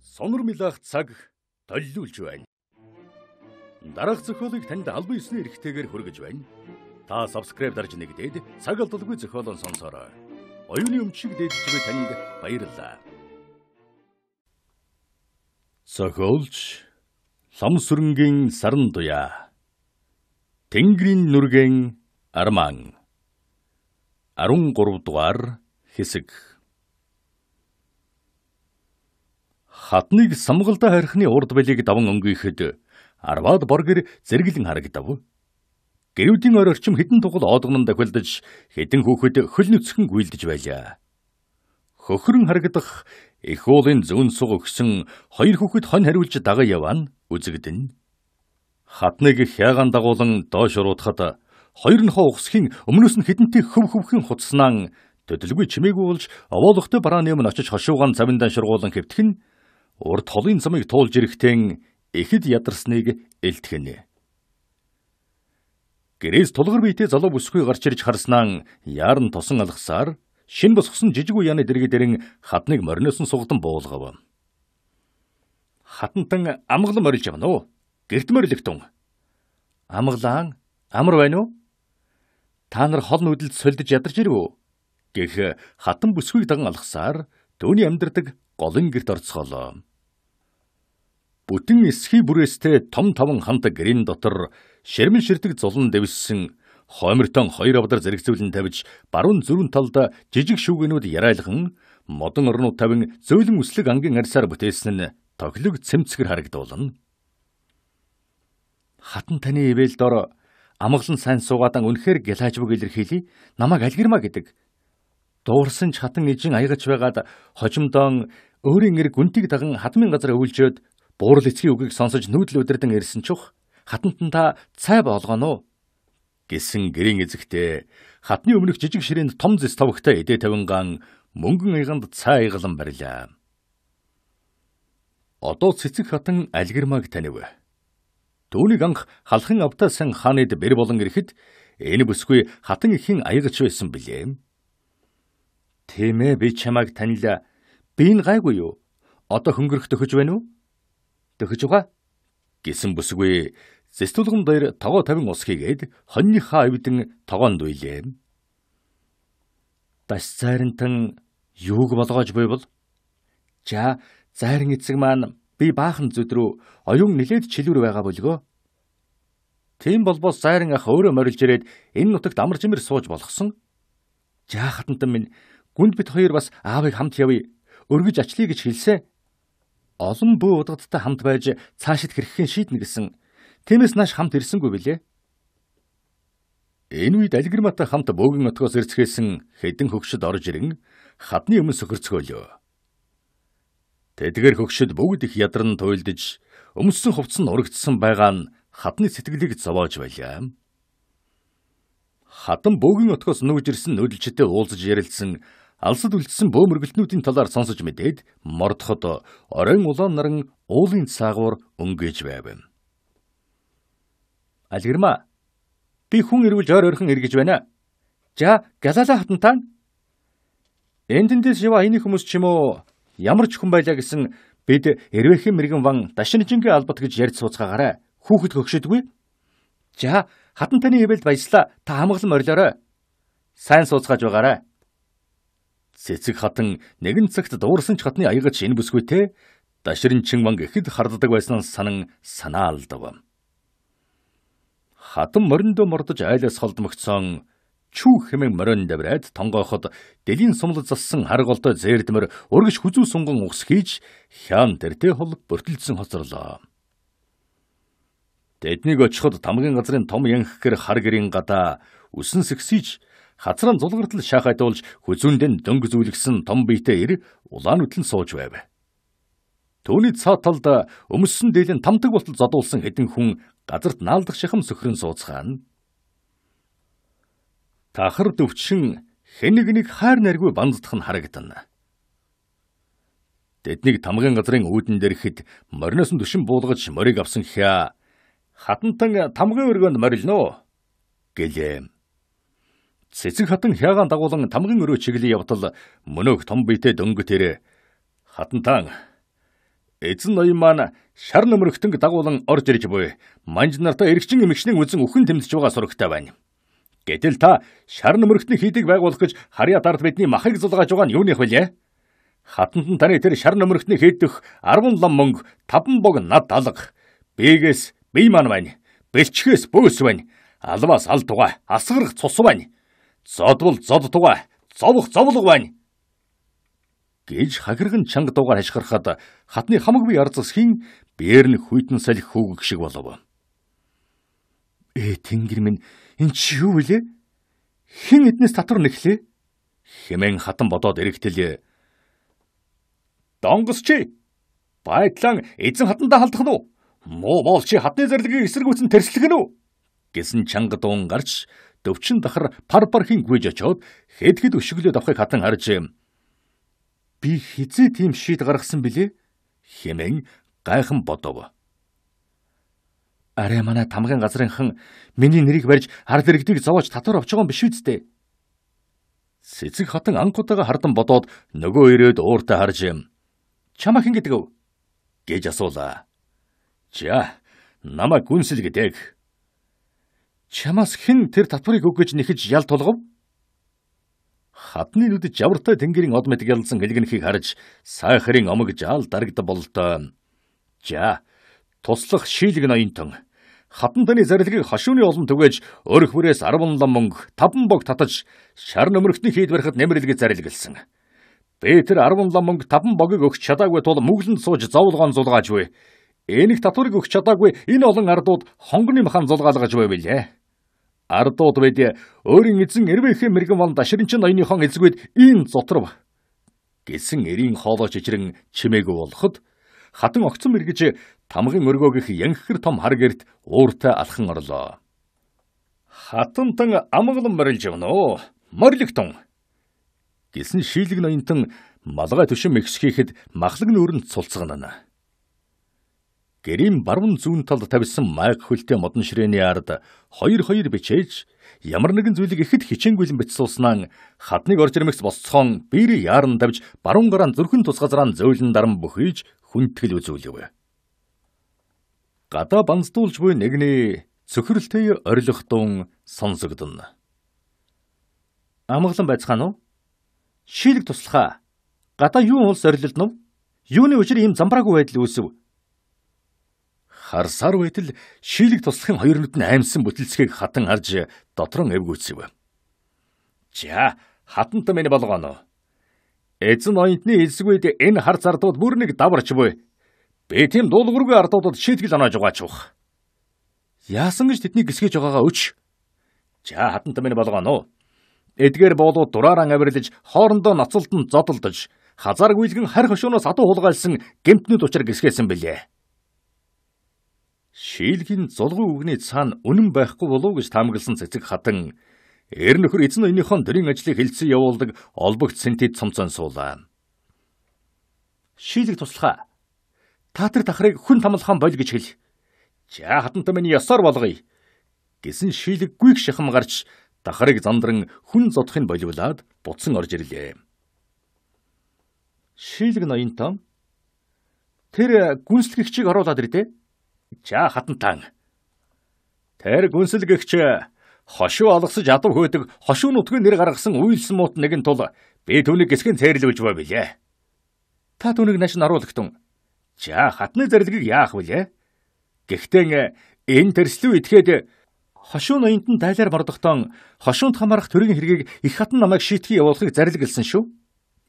Сонор милах цаг толилуулж байна. Дараах зохиолыг танд албан ёсны эрхтэйгээр хүргэж байна. Та subscribe дарж нэгдээд цаг алдалгүй зохиолон сонсороо. Оюуны өмчиг дээдчгээ танд баярлалаа. Зохиолч Лам сүрэнгийн сарн дуя. Тэнгэрийн нүргэн Арман 13 дугаар хэсэг Хатныг самгалдаа харихны урд билийг даван өнгөйхөд Арваад боргер зэрэглэн харагдав. Гэрүүдийн орорчим хідэн тугал оодгонон тахилдаж хідэн хөөхөд хөл нүцгэн гүйлдэж байлаа. Хөхрөн харагдах их уулын зүүн суг өгсөн хоёр хөөхөд хон хариулж дагаа яваа нь үзэгдэн. Хатныг хягаан дагуулan доош уруудахад хоёр нохоо ухсхийн өмнөөс нь хідэнтэй хөв хөвхөн хуцснаа төдөлгүй чимээгүй болж овоолохтой барааны өмнө очиж хошуугаан завиндан шургуулan хэвтэх нь урд холын замыг туулж ирэхтэн ихэд ядарсныг илтгэнэ. Гэрээс тулгар биетэй залуу бүсгүй гарч ирж харснаа яарн тосон алгасаар шин босгосон жижиг уяаны дэргэдэрэн хатныг мориноос нь сугдан буулгав. Хатантан амглан морилж явна уу? Гэрт морилэгтэн. Амглаан амар байна уу? та нар хол нүдэлд сольдож ядарч ирв үү? гэх хатан бүсгүйг даган алхсаар түүний амьдардаг голын герт орцголоо. Бүтэн эсхий бүрээстэй том таван хандаг гэрийн дотор ширмэн ширдэг зулан дэвссэн хоймортон хоёр авдар зэрэгцүүлэн тавьж баруун зөрүүн талд жижиг шүүгэнүүд ярайлхан модон орнууд тавин зөөлөн үслэг ангийн арьсаар бүтээсэн нь тоглог цэмцгэр харагдуулна. Хатан таны ивэлдор Амглан сайн суугаадан үнэхээр гэлаажбаг илэрхийлье. Намайг алгэрмаа гэдэг. Дуурсан ч хатан ижин аягаж байгаад хожимдон өөрийн эрг гүнтийг даган хадмын газар өвлжөөд буурал эцгийн үгийг сонсож нүүдэл өдөрдөн ирсэн чух хатантаа цай болгоно уу гэсэн гэрийн эзэгтэй хатны өмнөх жижиг ширээнд том зэс товгтой эдэ тавинган мөнгөн иганд цай иглан барьлаа. Одоо цэцэг хатан алгэрмаг танив. Түүнийг анх халхан автасан хаанд бэр болон ирэхэд энэ бүсгүй хатан ихэн аягч байсан билээ. Тийм ээ би чамайг танила. Би энэ гайгүй юу? Одоо хөнгөрөх төхөж байна уу? Төхөж байгаа гэсэн бүсгүй зэстүүлгэн баяр тогоо тавин ус хийгээд хоньныхаа авдэн тогоонд үйлээ. Бас зайрантан юуг болгоож буй бол? За зайран эцэг маань Би баахан зүд рүү оюун нилээд чилвэр байгаа бөлгөө. Тийм болбоос зайран ах өөрөө морилж ирээд энэ нутагт амар жимэр сууж болгосон. Жаа хатантан минь гүнд бит хоёр бас аавыг хамт явъя. Өргөж ачлие гэж хэлсэ. Олон бүү удагдтай хамт байж цаашид хэрхэн шийднэ гэсэн. Тэмээс нааш хамт ирсэнгүй билээ. Энэ үед Алгэрматай хамт бөөгн отгоос ирцгээсэн хэдэн хөгшөд орж ирэн хатны өмнө сөхөрцгөөлөө. Тэдгээр хөгшид бүгд их ядарн туйлдж өмссөн хувцс нь урагдсан байгаа нь хатны сэтгэлийг зовоож байлаа. Хатан бөгийн отгоос нүүж ирсэн нүүдэлчтэй уулзаж ярилцсан алсад үлдсэн бөөмөргөлтнүүдийн талаар сонсож мэдээд мордоход оройн улаан наран уулын цаагуур өнгөж байв. Алгэрма би хүн ирүүлж ойр ойрхон эргэж байна. За Галала хатантаа Эндэндээс яваа энэ хүмүүс ч юм уу Ямар ч хүн байлаа гэсэн бид эрвээхэн мэрэгэн ван дашинжингийн албат гэж ярьж сууцгаагаарай. Хүүхэд гөгшөдгүй. За хатан таны хэвэл баяслаа. Та хамглан мориорой. Сайн сууцгааж байгаарай. Цэцэг хатан нэгэн цагт дуурсан ч хатны аягч энэ бүсгүйтэй даширнчин ван гэхэд харддаг байсан санан санаалдав. Хатан мориндөө мордож айлаас холдмогцсон чүү хэмээн морин давраад тонгооход дэлийн сумлад зассан харга олдой зээрдмэр өргөж хүзүү сунгон ус хийж хяан тэртэ хол бүртэлдсэн хоцорлоо. Тэднийг очиход тамгийн газрын том янхгэр хар гэрийн гадаа үсэн сэгсийж хацран зулгартал шахайтуулж хүзүүндэн дөнгө зүүлгсэн том биетэ ир улаан хөтлөн сууж байв. Төвний цаад талд өмссөн дээлийн тамдаг болтол зодуулсан хэдэн хүн газарт наалдах шахам сөхрөн сууцгаана тахар төвчин хэнийг нэг хайр наргүй банддах нь харагдана. Тэднийг тамгын газрын үүдэн дээрхэд мориноос нь төшин буулгаж морийг авсан хя хатантан тамгын өргөнд морилно гэлээ. Цэцэг хатан хягаан дагуулan тамгын өрөө чиглэлийн явдал мөнөөх том биетэй дөнгөтэр хатантан эзэн ноён маань шар нөмрөгтөнг дагуулan орж ирж буй манж нартаа эргчэн эмгчнээ үзэн өхөн тэмдэж байгаа сурагтай байна. Гэтэл та шар нөмөрхтний хийдийг байгуулах гэж харьяа дард бидний махыг зулгааж байгаа нь юуных вэлээ? Хатанд нь таны тэр шар нөмөрхтний хийдэх 10 лам мөнгө 5 бог над алга. Бэгээс бий маань байна. Бэлчгээс бөөс байна. Алваас ал тугаа, асгарах цус байна. Зодвол зод тугаа, зовх зовлог байна гэж хахирган чанга дуугаар хашгирахад хатны хамаггүй ард засгийн биер нь хүйтэн салхи хөөгөх шиг болов. Ээ тэнгэр минь Энд чи юу вүлээ? Хэн эднээс татвар нэхлээ? Хэмээн хатан бодоод эргэлтэлээ. Донгос чи байтлан эзэн хатандаа халдах нь үү? Муу бол чи хатны зэрлэгийг эсэргүүцэн тэрслэх нь үү? гэсэн чанга дуун гарч дөвчин дахар пар пар хин гүйж очоод хэд хэд өшгөлөд авахыг хатан харж би хизээ тийм шийд гаргасан билээ хэмээн гайхан бодов. Арай манай тамгын газрынхан миний нэрийг барьж хар дэрэгдийг зовоож татвар авч байгаа юм биш үү дээ. Цэцэг хатан анхудаага хардан бодоод нөгөө ирээд ууртаа харж юм. Чамаа хэн гэдэг вэ? гэж асуулаа. За, намайг гүнсэл гэдэг. Чамаас хэн тэр татварыг өг гэж нэхэж ял тулгав? Хатны нүд жавртай тэнгэрийн од мэт гялсан хэлгэнхийг харж сайхрын омог жаал дарагдав болтой. За, туслах шийлэг ноёнтон хатантны зарилгийг хашууны олон түгэж өрх бүрээс 17 мөнгө 5 бог татаж шар нөмрөхтний хийд барихад нэмрэлгээ зарилгэлсэн. Би тэр 17 мөнгө 5 богийг өгч чадаагүй тул мөглөнд сууж зовлгоон зулгааж буй. Энийг татварыг өгч чадаагүй энэ олон ардууд хонгоны махан зулгаалгаж буй билээ. Ардууд бид өөрийн эзэн эрвээхэн мэрэгэн болон даширчин ноёныхон эзгүүд ийм зотров гэсэн эрийн хоолой жижирэн чимээгүй болоход хатан огцон мэрэгж тамгын өргөө гих янхэр том хар герт ууртай алхан орлоо. Хатантан амглан барилж явна уу? Морлигтун гэсэн шийлэг ноёнтон малгай төшин мэгсхийхэд махлаг нүүрэнд цулцганана. Гэрийн баруун зүүн талд тавьсан майг хөлтэй модон ширээний ард хоёр хоёр бичээж ямар нэгэн зүйлийг ихэд хичээнгүйлэн бичсүүлснаа хадныг орж ирмэгс босцоон бири яарн давж баруун гараан зүрхэн тус газараа зөөлөн дарам бүхийж хүнтгэл үзүүлэв гадаа банцдуулж буй нэгний цөхрөлтэй орилгодун сонсогдно. Амглан байцгаана уу? Шилэг туслахаа. Гадаа юун улс орилдно? Юуны учир ийм замбраагүй байдал үүсв? Харсаар байтал шилэг туслахын хоёр нүд нь аимсан бүтэлцгийг хатан харж дотор нь эвгүүцэв. За, хатант минь болгоно. Эзэн оюутны эсгүүд энэ хар зардууд бүр нэг даварч буй Би тийм дуулуургүй ардуудад шийтгэл оноож угаачих. Яасан гэж тэднийг гисгэж байгаагаа өч. За хатант минь болгоно. Эдгээр боолууд дураараа авирлаж хоорондоо ноцолдон зодолдож хазааргүйлгэн хар хөшөөнөөс адуу хулгайлсан гемтнүүд учраг гисгээсэн бэлээ. Шийлгийн зулгүй үгний цаана үнэн байхгүй болов гэж таамагласан цэцэг хатан эр нөхөр эзэн ноёныхон дөрийн ажлыг хилцэн явуулдаг олбогт синтед цомцон суулаа. Шийлэг туслахаа таатар тахрыг хүн тамлахан боль гэж хэл. За хатантай миний ёсоор болгоё гэсэн шийлэггүй шахам гарч тахрыг зандран хүн зодохын болиулаад буцсан орж ирлээ. Шийлэг ноён том тэр гүнслэгчийг оруулаад ирдээ. За хатантаа. Тэр гүнслэгч хошуу алгасаж адав хөөдөг хошуу нутгийн нэр гаргасан үйлсэн муут нэгэн тул би түүнийг гисгэн цээрлүүлж бай билээ. Та түүнийг нааш наруулагтун За хатны зэрлэгийг яах вүлээ? Гэхдээ энэ тэрслүү итгэхэд хошуун уянд нь дайлаар бордохдон хошуунд хамаарах төрийн хэргийг их хатан намайг шийтгий явуулахыг зарилгэлсэн шүү.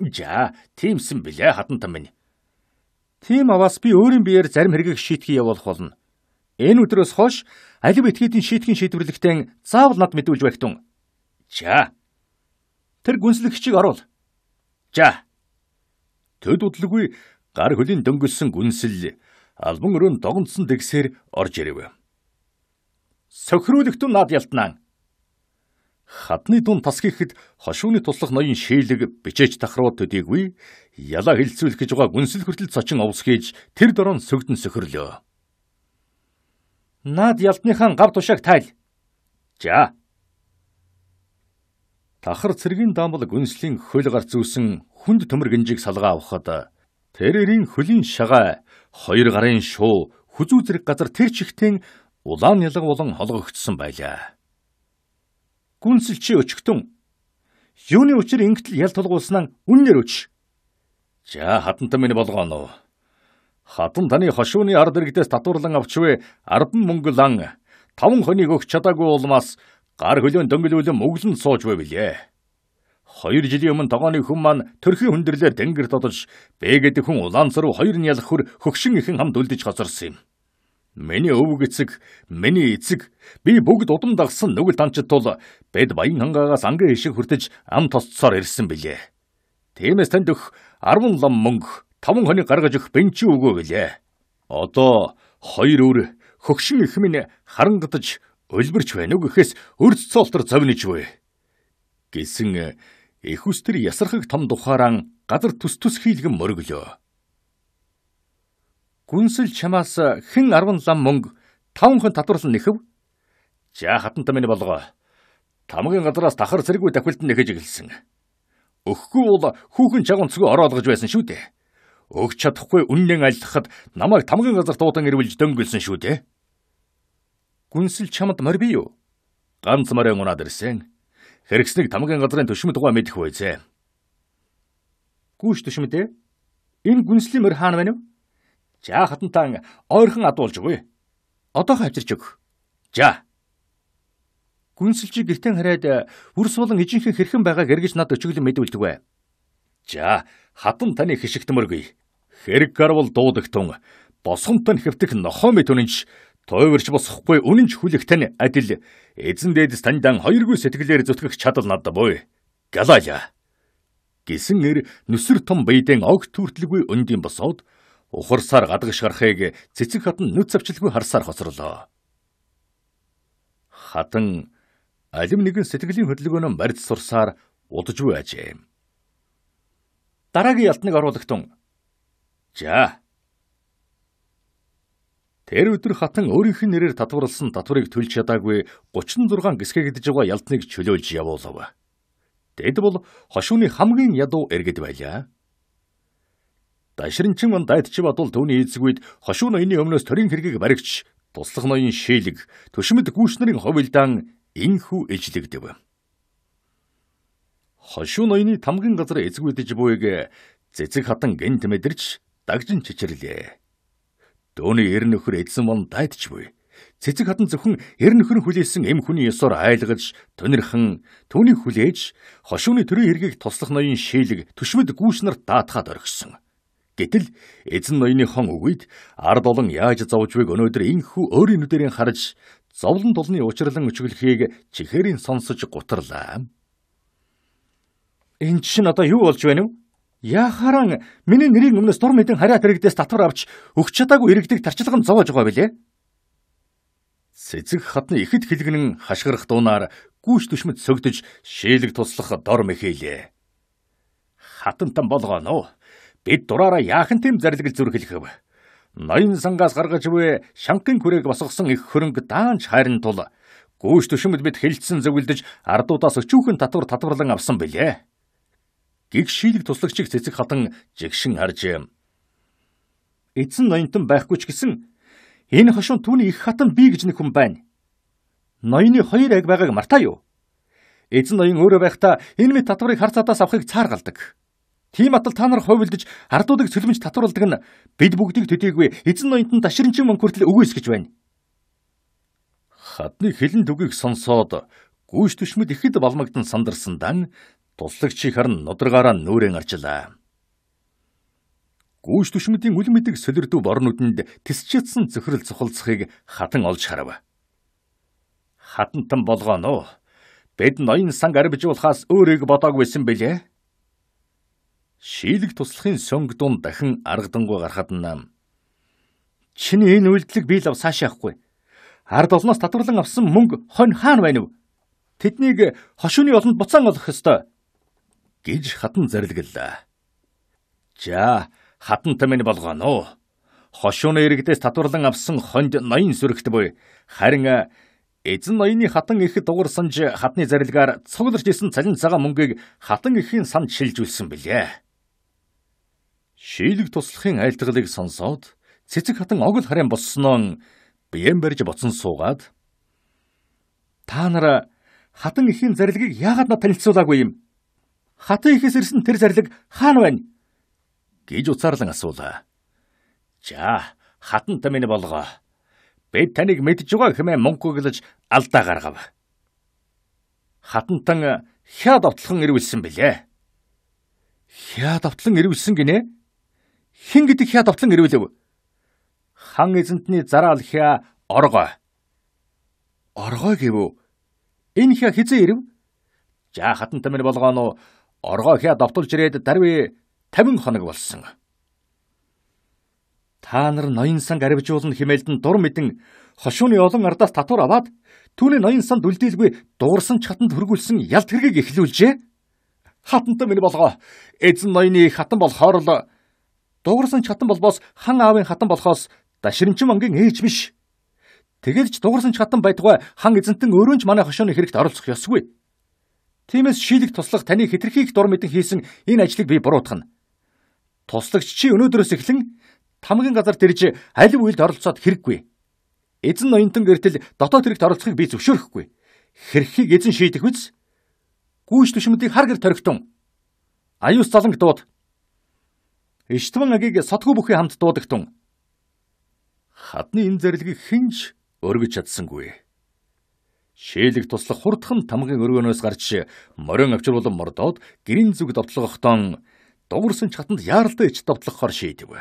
За тиймсэн билээ хатантай минь. Тийм аваас би өөрийн биеэр зарим хэргийг шийтгий явуулах болно. Энэ өдрөөс хойш алив этгээдийн шийтгийн шийдвэрлэгтэн заавал над мэдүүлж байх тун. За. Тэр гүнслэгчийг оруул. За. Төд удлгүй гар хөлийн дөнгөссөн гүнсэл албан өрөөнд догонцсон тэгсээр орж ирэв. Сохируулэгт нь над ялтнаа. Хадны дүн тас гэхэд хошууны туслах ноён шийлэг бичээж тахруу төдийгүй ялаа хилцүүлэх гэж байгаа гүнсэл хүртэл цочин овс хийж тэр дөрөнд сөгдөн сөхөрлөө. Наад ялтныхаа гав тушааг тайл. За. Тахар цэргийн даамбал гүнслийн хөл гар зүүсэн хүнд төмөр гинжийг салгаа авахад Тэрэрийн хөлийн шагаа хоёр гарын шуу хүзүү зэрэг газар тэр чигтэн улаан ялга болон холгогдсон байлаа. Гүнсэлчи өчгтөн юуны учир ингэтэл ял тулгуулснаа үннээр өч. За хатантан минь болгооно. Хатан таны хошууны ард иргэдээс татварлан авчвэ 10 мөнгө лан 5 хонийг өгч чадаагүй улмаас гар хөлөө дөнгөлүүлэн мөглөн сууж байв билээ. 2 жилийн өмнө тогооны хүн маань төрхийн хүндрэлээр тэнгэр тодож Б гэдэг хүн улаан царуу хоёр нь ялах хөр хөгшин ихэн хамт үлдэж хоцорсон юм. Миний өвөг эцэг, миний эцэг би бүгд удам дагсан нүгэл танчд тул бед баян хангаагаас ангийн ишиг хүртэж ам тосцоор ирсэн билээ. Тиймээс танд өх 10 лам мөнгө, 5 хоног гаргаж өх бенчи өгөө билээ. Одоо хоёр өр хөгшин их минь харангатж өлбөрч байна уу гэхээс өрц цолтор зовниж буй. гэсэн Эхүс тэр ясархаг том тухараан газар төс төс хийлгэн мөргөлөө. Гүнсэл чамаас хэн 10 лам мөнгө 5 хон татварлан нэхэв. За хатанта минь болгоо. Тамгийн газраас тахар зэрэггүй тахилд нэхэж эхэлсэн. Өгөхгүй бол хүүхэн чагунцгүй ороолгож байсан шүү дээ. Өгч чадахгүй үннэн айлхахад намайг тамгийн газарт уудан ирүүлж дөнгөлсөн шүү дээ. Гүнсэл чамд морь бий юу? Ганц морь унаад ирсэн хэрэгснэг тамгийн газрын төшмөд угаа мэдэх байзээ. Гүүш төшмөдөө энэ гүнслийн морь хаана байна вэ? За хатантан ойрхон адуулж өгөө. Одоо хавчирч өг. За. Гүнсэлжи гертэн хараад э, үр суулан ижинхэн хэрхэн байгааг эргэж над өчгөлөн мэдүүлдэг бай. За хатан таны хишигтмөргүй. Хэрэг гарвал дуудагтун босгомтон хэвтэх нохоо мэт үнэнч Тойвэрч босхгүй үнэн ч хүлэх тань адил эзэн дээдс таньдан хоёргүй сэтгэлээр зүтгэх чадал над буй. Галая гэсэн эр нүсэр том бэйдэн огт төртлгүй өнгийн босоод ухарсаар гадаг шарахыг цэцэг хатан нүц авчилгүй харсаар хоцорлоо. Хатан алим нэгэн сэтгэлийн хөдөлгөөнөөр барьц сурсаар удаж буй ажээ. Дараагийн ялтныг оруулагтун. За Тэр өдөр хатан өөрийнх нь нэрээр татварлсан татварыг төлж чадаагүй 36 гисгэ гэдэж байгаа ялтныг чөлөөлж явуулав. Тэд бол хошууны хамгийн ядуу иргэд байлаа. Дашринчин ман дайдч бодвол түүний эзэгүүд хошуун ноёны өмнөөс төрийн хэргийг баригч туслах ноён шийлэг төшмөд гүүшнэрийн ховилдан инхүү ижлэгдэв. Хошуун ноёны тамгын газар эзэгүүдэж буйг цэцэг хатан гинт мэдэрч дагжин чичрлээ. Дөөний ер нөхөр эдсэн болон дайдчгүй. Цэцэг хатан зөвхөн ер нөхөр хүлээсэн эм хүний ёсоор айлгаж, тонирхан түүний хүлээж, хошууны төрийн эргийг туслах ноён шийлэг төшмөд гүүш нарт даатгаад орхисон. Гэтэл эзэн ноёны хон өгөөд ард олон яаж зовжвыг өнөөдөр инхүү өөрийн нүдэрийн харж зовлон тулны учирлан өчгөлхийг чихэрийн сонсож гутарлаа. Энд чинь одоо юу болж байна вэ? Яхаран миний нэрийг өмнөөс дур мэдэн хариат иргэдээс татвар авч өгч чадаагүй иргэдэг тарчилган зовоож байгаа билээ. Цэцэг хатны ихэд хилгэнэн хашгирах дуунаар гүүш түшмэд сөгдөж шээлэг туслах дор мэхээлээ. Хатантан болгоно. Бид дураараа яахан тийм зарлигэл зүрхэлхэв. Ноён сангаас гаргаж буй шанхын хүрээг босгосон их хөрөнгө даанч хайрн тул гүүш түшмэд бид хилцэн зөвлөдөж ардуудаас өчүүхэн татвар татварлан авсан билээ гэгшилэг туслагчийг цэцэг хатан жигшин харж эзэн ноёнтон байхгүй ч гэсэн энэ хошуун түүний их хатан би гэж нэг хүн байна. Ноёны хоёр аг байгааг мартаа юу? Эзэн ноён өөрөө байхдаа энэ мэд татварыг хар цадаас авахыг цааргалдаг. Тийм атал та нар ховилдож ардуудыг цөлмж татварладаг нь бид бүгдийг төдийгүй эзэн ноёнтон таширчин мөнгө хүртэл өгөөс гэж байна. Хатны хилэн дүгийг сонсоод гүйж төшмөд ихэд балмагдан сандарсан дан туслагчийг харан нодоргаараа нүрэн арчлаа. Гүүж түшмэдийн үл мэдэг солирдүү борнуудэнд тисчээдсэн зөхрөл цохолцохыг хатан олж харав. Хатантан болгоно уу? Бид ноён санг арбижуулахаас өөрийг бодоагүйсэн билээ. Шийлэг туслахын сөнгө дунд дахин аргадангуй гарахад нам. Чиний энэ үйлдэлийг би л ав цаашаа явахгүй. Ард олноос татварлан авсан мөнгө хонь хаана байна вэ? Тэднийг хошууны олонд буцаан олох ёстой гэж хатан зарилгалаа. За хатантай минь болгоно. Хошууны иргэдээс татварлан авсан хонд ноён сөрөгт буй харин э, эзэн ноёны хатан ихэд дуурсанж хатны зарилгаар цугларч исэн цалин цагаан мөнгийг хатан ихийн санд шилжүүлсэн билээ. Шийлэг туслахын айлтгалыг сонсоод цэцэг хатан огол харийн болсноо биеэн барьж боцсон суугаад та нара хатан ихийн зарилгийг яагаад надад танилцуулаагүй юм? хатын ихээс ирсэн тэр зарлиг хаана байна? гэж уцаарлан асуулаа. За, хатан та минь болгоо. Бид таныг мэдж байгаа хэмээн мөнгө гэлж алдаа гаргав. Хатантан э, хяа давтлан ирүүлсэн билээ. Хяа давтлан ирүүлсэн гинэ? Хин гэдэг хяа давтлан ирүүлэв? Хан эзэнтний зараал хяа оргоо. Оргоо гэв үү? Энэ хяа хизээ ирв? За хатан та минь болгоо нуу оргоо хя довтолж ирээд дарви 50 хоног болсон. Та нар ноён сан гарвжуулна химээлдэн дур мэдэн хошууны олон ардаас татвар аваад түүний ноён санд үлдээлгүй дуурсан ч хатанд хөргүүлсэн ялт хэргийг эхлүүлжээ. Хатантай минь болгоо. Эзэн ноёны хатан болохоор л дуурсан ч хатан болбоос хан аавын хатан болохоос дашримчин мангийн ээж биш. Тэгэлж дуурсан ч хатан байтугай хан эзэнтэн өөрөө ч манай хошооны хэрэгт оролцох ёсгүй. Тиймээс шийдэх туслах таны хэтэрхийх дур мэдэн хийсэн энэ ажлыг би буруутгана. Туслагч чи өнөөдрөөс эхлэн тамгийн газарт ирж аль үйлд оролцоод хэрэггүй. Эзэн ноёнтон гэртэл дотоод хэрэгт оролцохыг би зөвшөөрөхгүй. Хэрхийг эзэн шийдэх биз? Гүйж төшмөдийг хар гэр төрхтөн. Аюус заланг дууд. Иштван агийг сотгүй бүхий хамт дуудагтун. Хадны энэ зэрлэгийг хинж өргөж чадсангүй шээлэг туслах хурдхан тамгын өргөнөөс гарч морин авчир болон мордоод гэрийн зүг довтлогохдон дуурсан чатанд яаралтай ич довтлохоор шийдэв.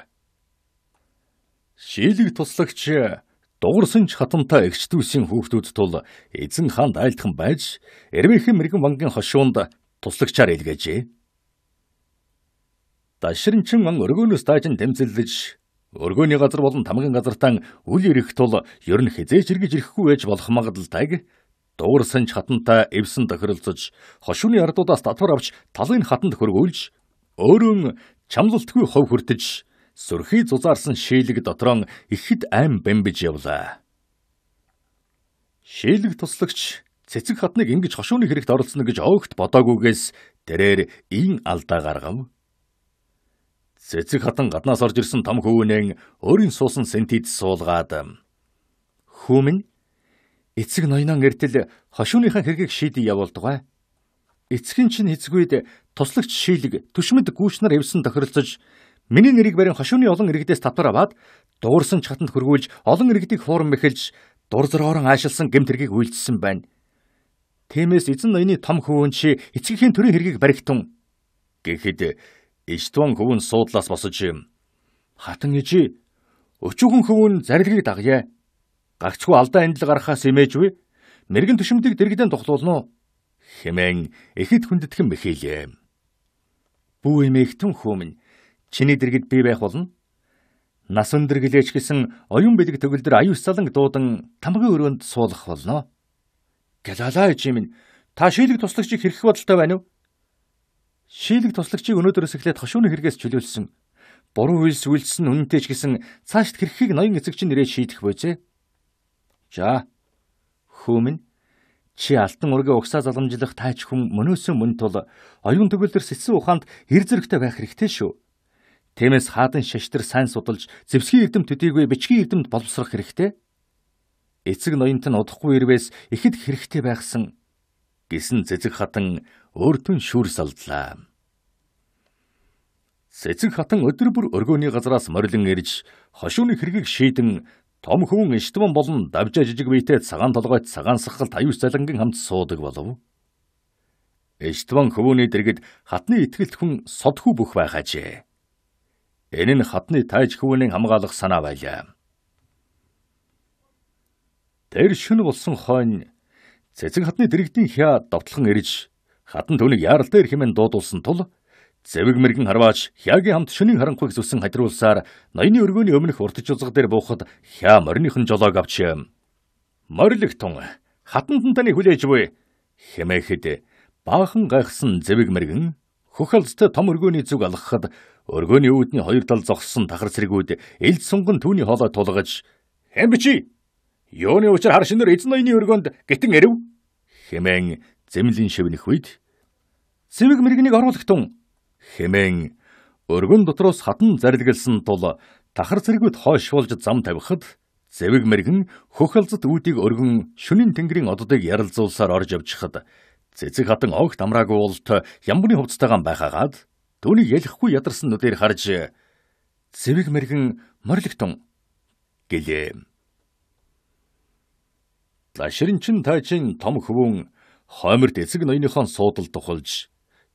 Шээлэг туслагч дуурсан чатантай эгчдүүсийн хүүхдүүд тул эзэн хаанд айлтхан байж эрвээхэн мэрэгэн вангийн хошуунд туслагчаар илгээжээ. Дашринчин ан өргөнөөс таажин тэмцэлж Өргөөний газар болон тамгын газартан үл ирэх тул ер нь хизээч эргэж ирэхгүй байж болох магадaltaйг Дуур санж хатантай эвсэн тохиролцож, хошууны ардуудаас татвар авч талын хатанд хөргүүлж, өөрөө чамлалтгүй хов хүртэж, сүрхий зузаарсан шийлэг дотроо ихэд айн бэмбэж явлаа. Шийлэг туслагч цэцэг хатныг ингэж хошууны хэрэгт оролцоно гэж оогт бодоагүйгээс тэрээр ин алдаа гаргав. Цэцэг хатан гаднаас орж ирсэн том хөвөнэн өөрийн суусан сентид суулгаад "Хүмүн Эцэг ноёноон эрдэл хошууныхан хэргийг шийдэн явуулдаг бай. Эцэг нь ч хэзгүйд туслагч шийлэг төшмөд гүүшнэр эвсэн тохиролцож миний нэрийг барин хошууны олон иргэдээс татвар аваад дуурсан чатанд хөргүүлж олон иргэдийг хуурам мэхэлж дур зороорон аашилсан гэмтэргийг үйлчсэн байна. Тиймээс эзэн ноёны том хөвөн чи эцгийнхээ төрийн хэргийг баригтун гэхэд Иштван хөвөн суудлаас босож хатан ижи өчүүхэн хөвөн зарилгийг дагъя гагцгүй алдаа эндэл гаргахаас эмээжгүй мэрэгэн төшөмтийг дэрэгдэн тухлуулно хэмээн эхэд хүндэтхэн мэхийлээ. Бүү эмээгтэн хүмүн чиний дэргэд би байх болно. Нас өндөр гэлээч гисэн оюун бэлэг төгөлдөр аюус саланг дуудан тамгийн өрөөнд суулгах болно. Галалаа ээж минь та шийлэг туслагчийг хэрхэх бодолтой байна уу? Шийлэг туслагчийг өнөөдрөөс эхлээд хошууны хэрэгээс чөлөөлсөн. Буруу үйлс үйлс нь үнэнтэй ч гэсэн цаашд хэрхийг ноён эцэгч нэрээ шийдэх бозээ болжээ. Хүмүн чи алтан ургийн угсаа залгамжлах таач хүм мөнөөсөн мөн тул оюун төгөлдөр сэтсэн ухаанд хэр зэрэгтэй байх хэрэгтэй шүү. Тиймээс хаадан шаштар сайн судалж зэвсгийн эрдэмт төдийгүй бичгийн эрдэмт боловсрох хэрэгтэй. Эцэг ноёнт нь удахгүй ирвэс ихэд хэрэгтэй байхсан гэсэн цэцэг хатан өөртөө шүр салдлаа. Цэцэг хатан өдөр бүр өргөөний газраас морилон ирж хошууны хэргийг шийдэн Том хүн Иштман болон Давжаа жижиг биетэй цагаан толгойд цагаан сахалт аюус залангийн хамт суудаг болов. Иштман хөвөний дэргэд хатны ихтгэлт хүн содхүү бүх байхажээ. Энэ нь хатны тайж хөвөний хамгаалах санаа байлаа. Тэр шүн болсон хойно цэцэг хатны дэргэдийн хя довтлон ирж хатан түүнийг яралтай ирхэмэн дуудулсан тул Зэвэг мэрэгэн харваач Хяагийн хамт шөнийн харанхуйг зүсэн хадруулсаар ноёны өргөөний өмнөх уртж узга дээр буухад Хяа мориных нь жолоог авч морилэг тун хатанд нь таны хүлээж буй хэмээхэд баахан гайхсан зэвэг мэрэгэн хөхөлдтэй том өргөөний зүг алгахад өргөөний үүдний хоёр тал зогссон тахар цэргүүд ил сунган түүний хоолой тулгаж хэм бичи юуны учир хар шинээр эзэн ноёны өргөөнд гитэн эрэв хэмээн зэмлийн шивнэх үед зэвэг мэрэгнийг оруулахтун хэмээн өргөн дотроос хатан зарилгэлсэн тул тахар зэрэгт хойшуулж зам тавихад зэвэг мэрэгэн хөхөлзөд үүдийг өргөн шүнийн тэнгэрийн оддыг ярилцуулсаар орж явчихад цэцэг хатан огт амраагүй уулт ямбны хувцтайгаан байхагаад түүний ялахгүй ядарсан нүдээр харж зэвэг мэрэгэн морлогтон гэлээ. Лаширин чин тайчин том хөвөн хойморт эцэг ноёныхон суудалд тухалж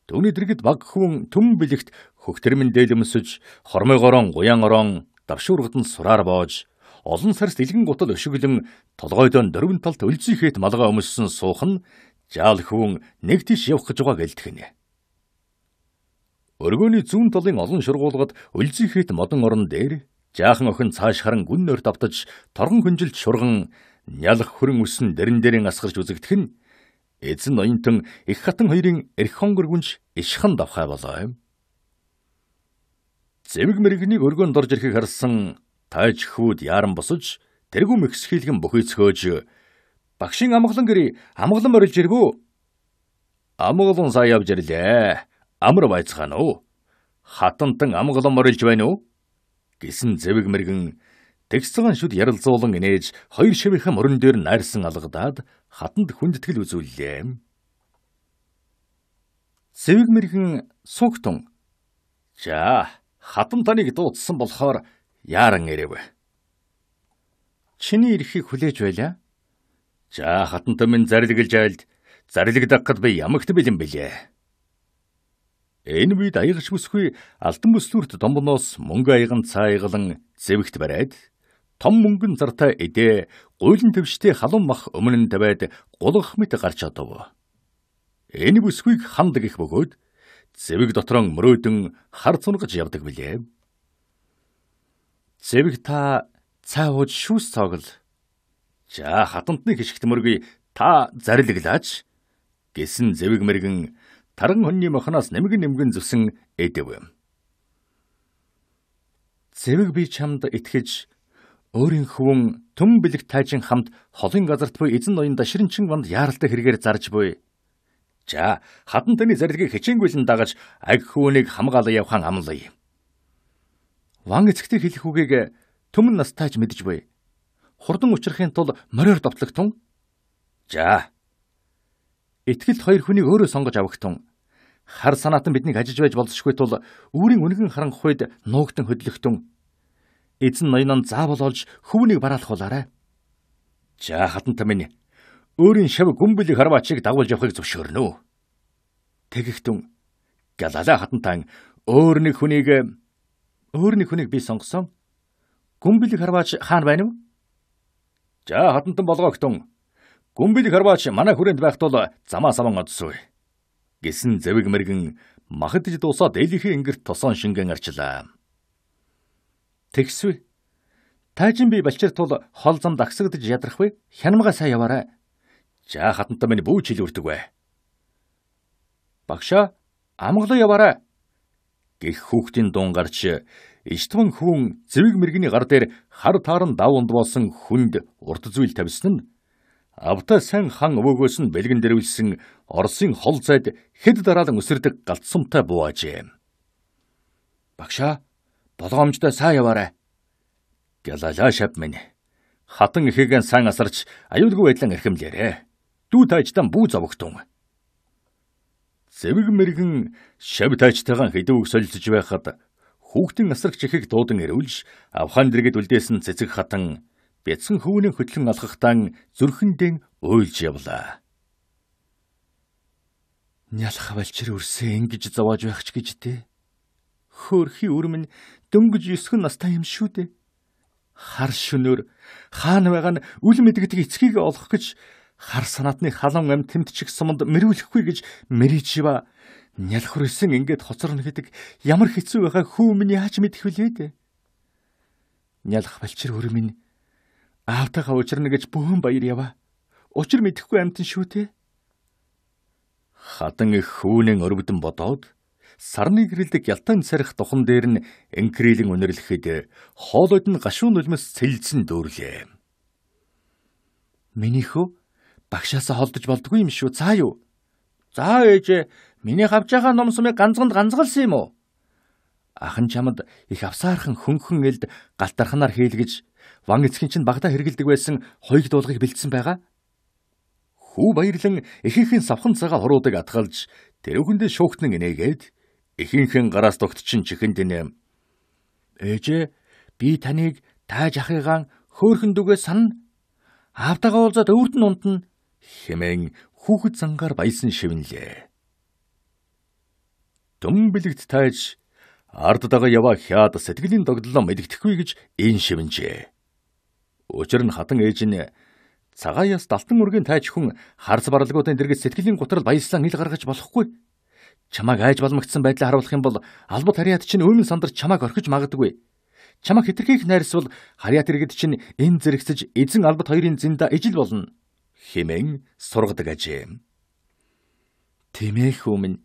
Төвний дэргэд баг хүн төм бэлэгт хөгтөрмөн дээлмсэж, хормойгорон гуян орон давшуургад нь сураар боож, олон сарст илгэн гутал өшиглэн толгойдоо дөрвөн талд өлзийхэд малгай өмссөн суух нь жаал хүн нэг тиш явах гэж байгааг илтгэнэ. Өргөөний зүүн талын олон шургуулгад өлзийхэд модон орон дээр жаахан охин цааш харан гүн нойр давтаж торгон хөнжилт шурган нялх хөрөн өснө дэрэн дээрэн асгарч үзэгдэх нь Эзэн ноёнтон их хатан хоёрын эрх хонгөргүнч ишхан давхай болоо юм. Зэмэг мэрэгний өргөнд орж ирэхийг харсан тайж хүүд яран босож тэргүй мэхсхийлгэн бүхийцхөөж багшийн амглан гэрий амглан морилж ирвүү. Амглан сая явж ирлээ. Амар байцгаана уу? Хатантан амглан морилж байна уу? гэсэн зэвэг мэрэгэн тэгсцэн шүд ярилцуулан инээж хоёр шивхэн мөрөн дээр найрсан алгадаад хатанд хүндэтгэл үзүүллээ. Сэвэг мэрэгэн сугтун. За, хатан таныг дуудсан болохоор яаран ирэв. Чиний эрхийг хүлээж байлаа. За, хатантай минь зарилгэлж айлд зарилгдахад би ямагт бэлэн билээ. Энэ үед аягч бүсгүй алдан бүслүрт домбноос мөнгө аяган цааглан зэвэгт бариад том мөнгөн зартай эдээ гуйлан төвштэй халуун мах өмнө нь тавиад гулгах мэт гарч одов. Энэ бүсгүйг ханд гих бөгөөд зэвэг дотор нь мөрөөдөн хар цунгаж явдаг билээ. Зэвэг та цаавууд шүүс цогл. За хатантны хишгт мөргүй та зарилглаач гэсэн зэвэг мэрэгэн таран хоньны мохноос нэмгэн нэмгэн зүсэн эдэв. Зэвэг би чамд итгэж өөрийнхөө төм бэлэг тайжин хамт холын газарт буй эзэн ноёнда ширинчин ванд яаралтай хэрэгээр зарж буй. За хатан таны зарилгийг хичээнгүйлэн дагаж аг хүүнийг хамгаалаа явхан амлая. Ван эцэгтэй хэлэх үгийг төмөн нас тааж мэдж буй. Хурдан учрахын тул мориор довтлогтун. За. Итгэл хоёр хүнийг өөрөө сонгож авахтун. Хар санаатан биднийг ажиж байж болзошгүй тул үүрийн үнэн харанх үед нуугтан хөдлөхтөн Эзэн ноён нь заавал олж хөвнийг бараалах болоорой. За хатанта минь өөрийн шав гүмбэлийг харваачиг дагуулж явахыг зөвшөөрнө үү? Тэгэхдүн Галала хатантан өөр нэг хүнийг э, өөр нэг хүнийг би сонгосон. Гүмбэлийг харваач хаан байна уу? За хатантан болгоогтун. Гүмбэлийг харваач манай хүрээнд байхт бол замаа саван одсгүй гэсэн зэвэг мэрэгэн махадж дуусаад элийнхээ ингэрт тосон шингэн арчлаа. Тэгсвэ. Таажин би балчир тул хол зам дагсагдж ядрах вэ? Хянамга сайн яваарай. За хатантай минь бүү чил үрдэг вэ? Багшаа амглаа яваарай. Гэх хүүхдийн дуун гарч Иштван хүүн зэвэг мэрэгний гар дээр хар таарн давунд болсон хүнд урд зүйл тавьсан нь Авта сайн хан өвөөгөөс нь бэлгэн дэрвэлсэн Оросын хол зайд хэд дараалан өсөрдөг галцсамтай бууажээ. Багшаа Болгоомжтой сайн яваарай. Гэлалаа шав минь. Хатан эхийг нь сайн асарч аюулгүй байдлан эрхэмлээрэ. Дүү таажтан бүү зовогтун. Зэвэг мэрэгэн шав таажтайгаан хэдв өсөлдөж байхад хүүхдийн асарч ихийг дуудан эрүүлж авхан дэргэд үлдээсэн цэцэг хатан бяцхан хөвнийн хөтлөн алхахтан зүрхэндээ ойлж явлаа. Нялх валчир өрсөө ингэж зовоож байх ч гэж дээ. Хөөрхи өрмөн дөнгөж 9 настай юм шүү дээ. Хар шөнөөр хаан байгаа нь үл мэдгэдэг эцгийг олох гэж хар санаатны халуун ам тэмтчих суманд мэрүүлэхгүй гэж мэричива нялхурсан ингээд хоцорно гэдэг ямар хэцүү байхаа хүү минь яаж мэдэх вүлээ дээ. Нялх балчир хөр минь аавтайгаа уучрна гэж бөөн баяр яваа. Учир мэдэхгүй амтэн шүү те. Хатан их хүүнэн өрөвдөн бодоод сарны гэрэлдэг ялтан сарих духан дээр нь инкрилийн үнэрлэхэд хоолойд нь гашуун нулимс цэлзэн дөөрлөө. Минийхөө багшаасаа холдож болдгүй юм шүү цаа юу? За ээжээ миний хавж байгаа ном сумыг ганцганд ганцгалсан юм уу? Ахын чамд их авсаархан хөнгөн элд галтарханаар хийлгэж ван эцгийн чинь багада хэргэлдэг байсан хоёг дуулгыг бэлдсэн байгаа. Хүү баярлан эхийнхэн савхан цагаа хоруудаг атгалж тэр үгэндээ шүүхтэн инээгээд Эхийнхэн гараас тогтчин чихэн тэнэ. Ээжээ би таныг тааж ахыгаан хөөхөн дүгээ сана. Аавдагаа уулзаад өвөрд нь унтна хэмээн хүүхэд зангаар баясан шивнэлээ. Том бэлэгт тааж ард дагаа яваа хяад сэтгэлийн догдлоо мэдгэдэхгүй гэж энэ шивнэжээ. Учир нь хатан ээж нь цагааяас далтан үргийн тайж хүн харц баралгуудын дэргэд сэтгэлийн гутрал баяслан ил гаргаж болохгүй Чамаг айж балмагдсан байдлаар харуулах юм бол албад харьяат чинь өмнө сандар чамаг орхиж магадгүй. Чамаг хитрхийг найрсвал харьяат иргэд чинь эн зэрэгсэж эзэн албад хоёрын зинда ижил болно. Химэн сургадаг ажээ. Тэмээх өмнө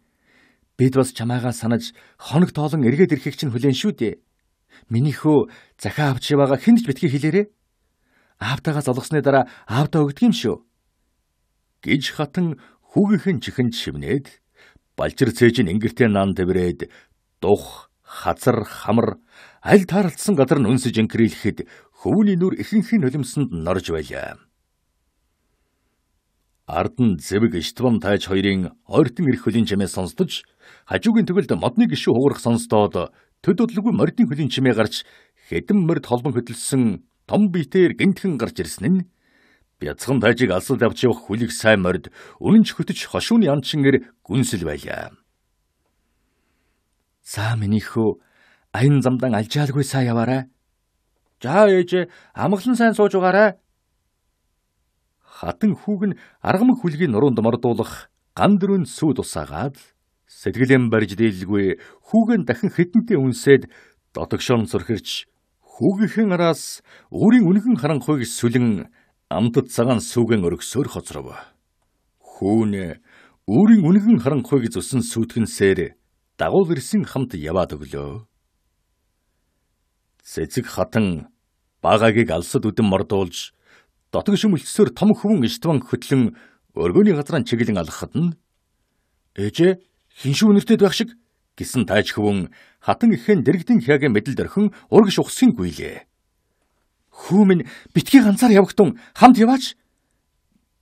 бид бас чамаагаа санаж хоног тоолон эргээд ирэхийг чинь хүлээн шүү дээ. Минийхөө захаа авчи байгаа хэн ч битгий хэлээрээ. Аавтайгаа зологсны дараа аавтаа өгдөг юм шүү. гэж хатан хүүгийнхэн чихэнд шивнээд Балчир цээж нь ингэртэй нан тэврээд дух, хазар, хамар аль тааралдсан газар нь үнсэж инкрийлэхэд хөвүүний нүр ихэнхийн нулимсанд норж байлаа. Ард нь зэвэг Иштван тайж хоёрын ойртон ирэх хөлийн чимээ сонсдож хажуугийн төгөлд модны гişүү хугарах сонстоод төдөдлгүй мордны хөлийн чимээ гарч хэдэн морд холбон хөдөлсөн том биетээр гинтхэн гарч ирсэн нь бяцхан тайжиг алсанд авч явах хүлийг сайн морд үнэн ч хөтөж хошууны янчингэр гүнсэл байлаа. За минийхөө аян замдан алжаалгүй сайн яваарай. За ээжээ амглан сайн сууж угаарай. Хатан хүүг нь аргамаг хүлгийн нуруунд мордуулах ган дөрөнд сүүд усаагаад сэтгэлэн барьж дийлгүй хүүгэн дахин хитэнтэй үнсээд дотогшон сөрхөрч хүүгийнхэн араас өөрийн үнхэн харанхуйг сүлэн амтд цагаан сүүгэн өргсөөр хоцров. Хүүнээ өөрийн үнэгэн харанхуйг зүсэн сүйтгэнсээр дагуул ирсэн хамт яваад өглөө. Цэцэг хатан багаагийг алсад үдэн мордуулж дотог шүмэлцсээр том хөвөн Иштван хөтлөн өргөний газраа чиглэн алхахад нь ээжээ хин шүү нэртэд байх шиг гэсэн тайж хөвөн хатан ихэн дэрэгдэн хяагийн мэдэл дөрхөн урагш ухсын гүйлээ хүү минь битгий ганцаар явагтун хамт яваач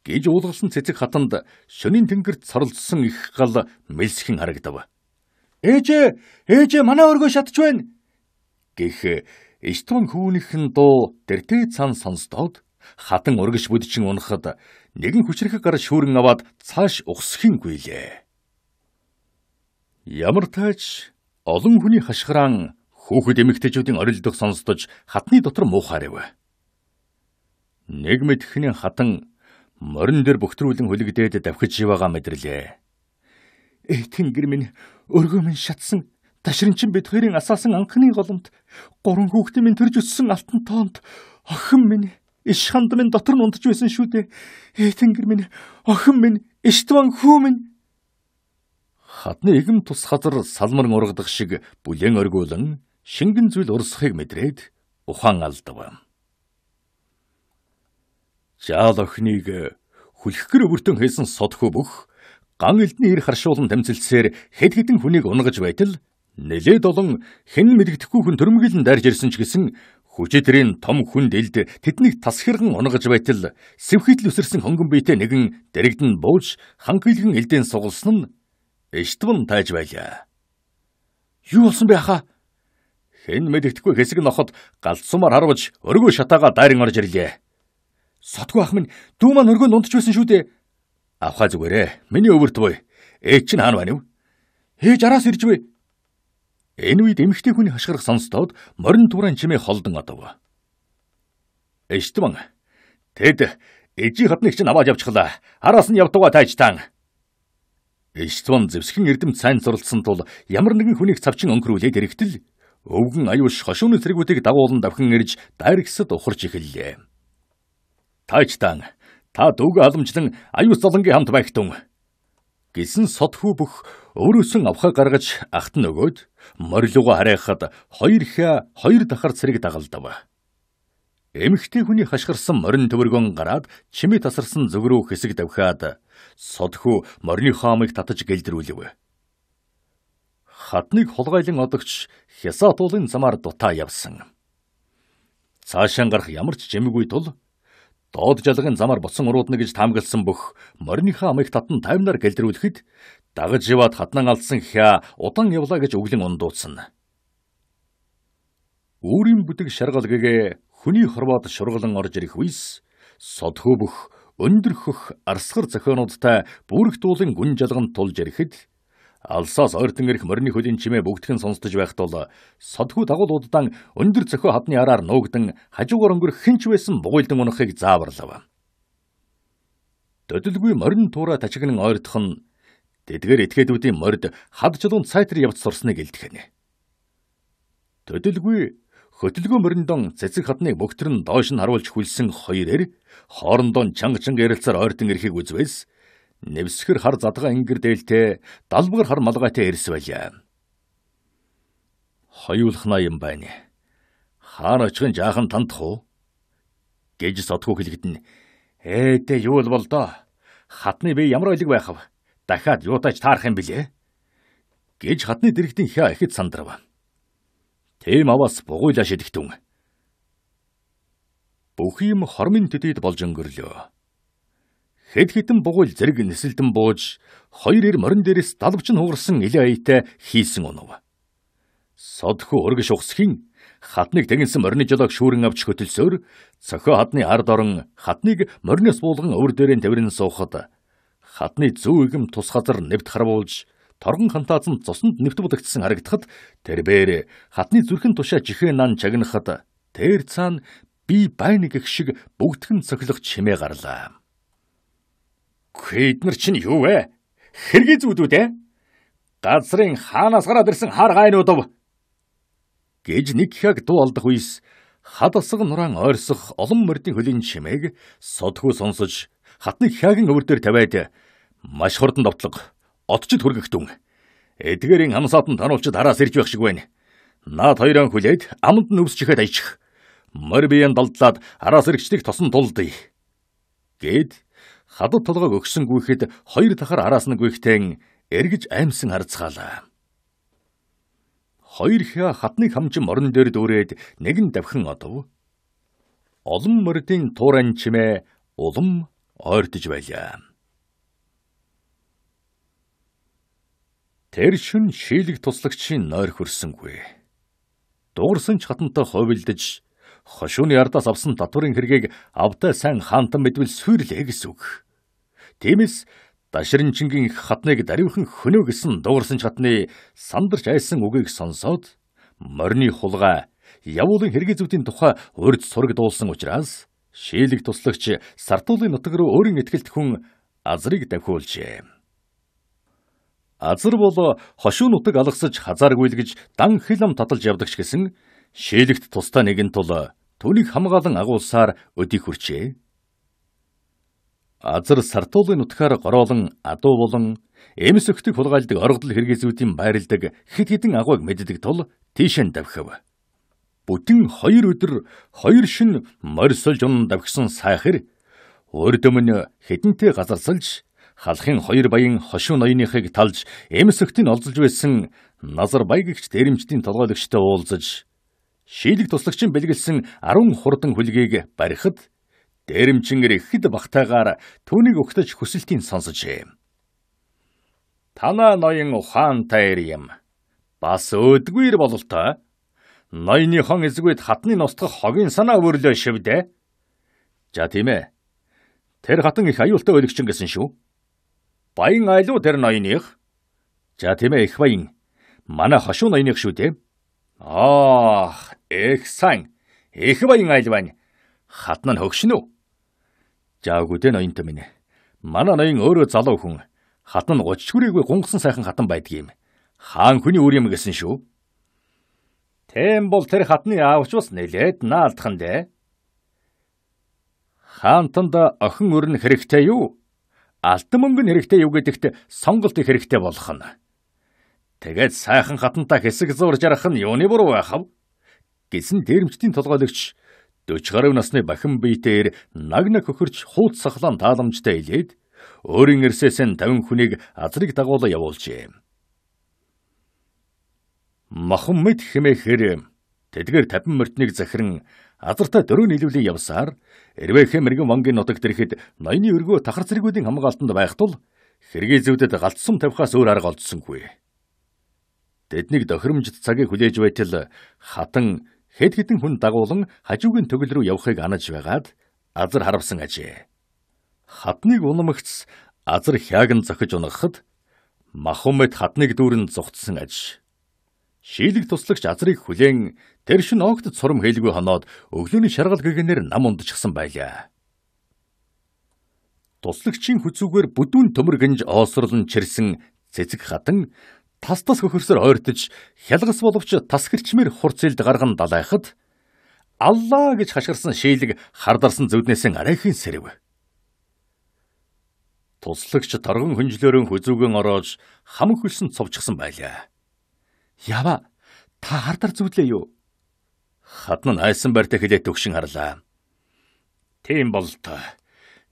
гэж уулгалсан цэцэг хатанд шөнийн тэнгэрт сорилдсон их гал мэлсхэн харагдав. Ээжээ, ээжээ манай өргөө шатж байна гэх Иштун хүүнийхэн дуу дэртэй цан сонсдоод хатан өргөж бүдчин унахад нэгэн хүчрэх гар шүүрэн аваад цааш ухсхийн гүйлээ. Ямар тач олон хүний хашгираан Хүүхэд эмэгтэйчүүдийн орилдох сонсдож хатны дотор муухаар яв. Нэг мэдхний хатан морин дээр бөхтрүүлэн хүлэгдээд давхиж яваагаа мэдэрлээ. Ээ тэнгэр минь өргөө минь шатсан ташринчин бид хоёрын асаасан анхны голомт гурван хүүхдээ минь төрж өссөн алтан тоонд охин минь иш ханд минь дотор нь унтж байсан шүү дээ. Ээ тэнгэр минь охин минь Иштван хүү минь хатны игэм тус хазар салмар ургадаг шиг бүлээн оргуулan шингэн зүйл урсахыг мэдрээд ухаан алдав. Жаал охиныг хүлхэхэр өвөртөн хэлсэн содхөө бүх ган элдний ир харшуулан тэмцэлсээр хэд хэдэн хүнийг унгаж байтал нэлээд олон хэн мэддэхгүй хүн төрмгөлн дарж ирсэн ч гэсэн хүчитрийн том хүнд элд тэднийг тасхирхан унгаж байтал сэвхэтл үсэрсэн хөнгөн биетэ нэгэн дэрэгдэн бууж ханхилгэн элдэн сугалсан нь Иштван тааж байлаа. Юу болсон бэ хаа? Хэн мэддэхгүй хэсэг нь оход галзуумаар харвж өргөө шатаага дайран орж ирлээ. Сотгүй ах минь дүү маань өргөөнд унтж байсан шүү дээ. Авха зүгээрээ. Миний өвөрт буй. Ээж чинь хаана байна вэ? Хээж араас ирж буй. Энэ үед эмгхтэй хүний хашгирах сонстоод морин туурын чимээ холдон одов. Эштмэн. Тэд ээжийн хатныг чинь аваад явчихлаа. Араас нь явдгаа тайчтан. Эштмэн зэвсгэн эрдэм сайн суралцсан тул ямар нэгэн хүнийг цавчин өнгөрүүлээд эргэтэл өвгөн аюуш хошууны цэргүүдийг дагуулan давхин ирж дайрагсад ухарч эхэллээ. Таачтан та дүүг халамжлан аюус золонгийн хамт байх түн гэсэн сотхүү бүх өөрөөсөн авхаа гаргаж ахт нь өгөөд морилууга харайхад хоёр хаа хоёр дахар цэрэг дагалдав. Эмэгтэй хүний хашгирсан морин төвөргөн гараад чимээ тасарсан зүг рүү хэсэг давхиад содхүү морины хаамыг татаж гэлдрүүлв хатныг хулгайлан одогч Хясаатуулын замаар дутаа явсан. Цаашаа гарах ямар ч жимгүй тул доод жалгын замаар буцсан уруудна гэж таамагласан бүх мориныхаа амыг татан таймнаар гэлдрүүлэхэд дагаж яваад хатнан алдсан хя удаан явлаа гэж өглөн ундууцсан. Өөрийн бүтэг шаргалгэгээ хүний хорвоод шургалан орж ирэх үес содхөө бүх өндөр хөх арсгар зохионуудтай бүрэх туулын гүн жалган тулж ирэхэд Алсаас ойртон ирэх морины хөлийн чимээ бүгдхэн сонсдож байхад бол садхүү дагуулуудаан өндөр цохио хадны араар нуугдan хажуугаар өнгөрөх хинч байсан бугуйлдан унахыг зааварлав. Төдөлгүй морин туура тачигнан ойртох нь тэдгээр этгээдүүдийн морд хад чулуун цайтар явж сурсныг илтгэнэ. Төдөлгүй хөтөлгөө мориндон цэцэг хатныг бөгтөр нь доош нь харуулж хүлсэн хоёрээр хоорондоо чанга чанга ярилцаар ойртон ирэхийг үзвэс нэвсгэр хар задгаа ингэр дээлтэй далбгар хар малгайтай ирс байлаа. Хоёулхна юм байна. Хаан очихын жаахан тандх уу? гэж содгүй хэлэгдэн. Ээдээ юу л бол доо. Хатны бие ямар ойлог байхав? Дахиад юутайч таарах юм блэ? гэж хатны дэрэгдэн хаа ихэд сандрав. Тэм аваас бугуйлаа шидэгтэн. Бүх юм хормын төдөд болж өнгөрлөө хэд хитэн бугуйл зэрэг нэсэлдэн бууж хоёр эр морин дээрээс далбч нь хугарсан илээ аятай хийсэн онов. Содхо өргөш ухсхийн хатныг тэгэнсэн морины жолоог шүүрэн авч хөтөлсөөр цохио хатны ард орон хатныг мориноос буулган өвөр дээрэн тавирн суухад хатны зүү игэм тус газар нэвт харвуулж торгон хантаазан цуснд нэвт будагдсан харагдахад тэрбээр хатны зүрхэн тушаа жихээ нан чагнахад тэр цаана би байна гэх шиг бүгдхэн цохилох чимээ гарлаа. Хэд нар чинь юу вэ? Хэрэг зүудүүд ээ? Газрын хаанаас гараад ирсэн хар гайнуудав гэж нэг хаг дуу алдах үес хад асга нураан ойрсох олон мордын хөлийн чимээг содгүй сонсож хатны хаагийн өвөр дээр тавиад маш хурдан довтлог отчид хүргэгтүн эдгэрийн хамсаатан таруулчид араас ирж байх шиг байна. Наад хоёроо хүлээд амд нүсчихэд ажих. Морбиен далдлаад араас иргэчдийг тосон тулдъя. Гэд хадуу толгойг өгсөнгүйхэд хоёр дахар араас нь гүйхтэн эргэж аймсан харцгаалаа. Хоёр хя хатны хамжин морон дээр дүүрээд нэгэн давхин одов. Олон мөрдийн тууран чимээ улам ойртож байлаа. Тэр шин шийлэг туслагчийн нойр хөрсөнгүй. Дуурсан ч хатантай ховилдож хошууны ардаас авсан татварын хэргийг автай сайн хаантан мэдвэл сүйрлээ гэсэн үг. Тиймээс Дашринчингийн хатныг даривхан хөнөө гэсэн дуурсан чатны сандарч айсан үгийг сонсоод морины хулгай явуулын хэрэг зүйдийн тухай урд сурагдуулсан учраас шийлэг туслагч Сартуулын нутаг руу өөрийн ихтгэлт хүн азрыг давхиулжээ. Азар бол хошуу нутаг алгасаж хазааргүйлгэж дан хилам таталж явдагч гэсэн шээлэгт тусдаа нэгэн тул түүнийг хамгаалан агуулсаар өдий хүрчээ. Азар сартуулын утгаар гороолон адуу болон эмс өгтөг хулгайлдаг оргодол хэрэгсүүдийн байрладаг хэд хэдэн агуйг мэддэг тул тийшэн давхив. Бүтэн хоёр өдөр хоёр шин морьсолж ун давхсан сайхэр урд өмнө хідэнтэй газарсалж халахын хоёр баян хошуу ноёныхыг талж эмс өгтөнд олзолж байсан Назар баягч дэрэмжтийн толгойлогчтой уулзаж шийдэг туслагч нь бэлгэлсэн 10 хурдан хүлгийг барихад дээрэмчингэр ихэд бахтайгаар түүнийг өгтөж хүсэлтийн сонсожээ. Тана ноён ухаантай юм. Бас өдгүйр бололтой. Ноёны хон эзгүйд хатны ностгох хогийн санаа өрлөө шивдэ. За тийм ээ. Тэр хатан их аюултай өлөгчин гэсэн шүү. Баян айлуу тэр ноёных. За тийм ээ их баян. Манай хошуу ноёных шүү дээ. Аах, Эх сайн. Эх баян айл байна. Хатна нь хөгшин үү? Жаагууд энэ оюунтай минь. Манай ноён өөрөө залуу хүн. Хатан нь 30 хүрээгүй гунгсан сайхан хатан байдаг юм. Хаан хүний үр юм гэсэн шүү. Тэм бол тэр хатны аавч бас нэлээд наалдах нь дээ. Хаантанд охин өрн хэрэгтэй юу? Алтан мөнгө нь хэрэгтэй юу гэдэгт сонголт их хэрэгтэй болох нь. Тэгээд сайхан хатантай хэсэг зурж ярах нь юуны буруу байх вэ? гэсэн дээрэмчдийн толгойлогч 40 гаруй насны бахим биетээр наг наг хөхөрч хууц сахлаан тааламжтай илээд өөрийн эрсээс нь 50 хүнийг азрыг дагуулаа явуулжээ. Мохаммед хэмээхэр тэдгээр 50 мөртнийг захиран азартаа дөрөв нийлвлийн явсаар Эрвэхэн мэрэгэн вангийн нутагт ирэхэд ноёны өргөө тахар зэргүүдийн хамгаалтанд байх тул Хэргийн зүвдэд галцсан тавхаас өөр арга олдсонгүй. Тэднийг дохиромжит цагийг хүлээж байтал хатан хэд хэдэн хүн дагуулan хажуугийн төгөл рүү явахыг анаж байгаад азар харавсан ажээ. Хатныг унамгц азар хяаган зохиж унахад Махмед хатныг дүүрэн зугтсан аж. Шийлэг туслагч азрыг хүлээн тэр шин огт цурам хэлгүй хоноод өглөөний шаргал гэгэнээр нам ундчихсан байлаа. Туслагчийн хүзүүгээр бүдүүн төмөр гинж оосрлон чирсэн цэцэг хатан тас тас хөхөрсөөр ойртож хялгас боловч тас хэрчмээр хурцэлд гарган далайхад аллаа гэж хашгирсан шийлэг хардарсан зүднээс арайхийн сэрв. Туслагч торгон хөнжлөөрөн хүзүүгэн ороож хам хөлсөн цовчсон байлаа. Ява та хардар зүдлээ юу? Хатан нь айсан байртай хилээ төгшин харлаа. Тийм бол та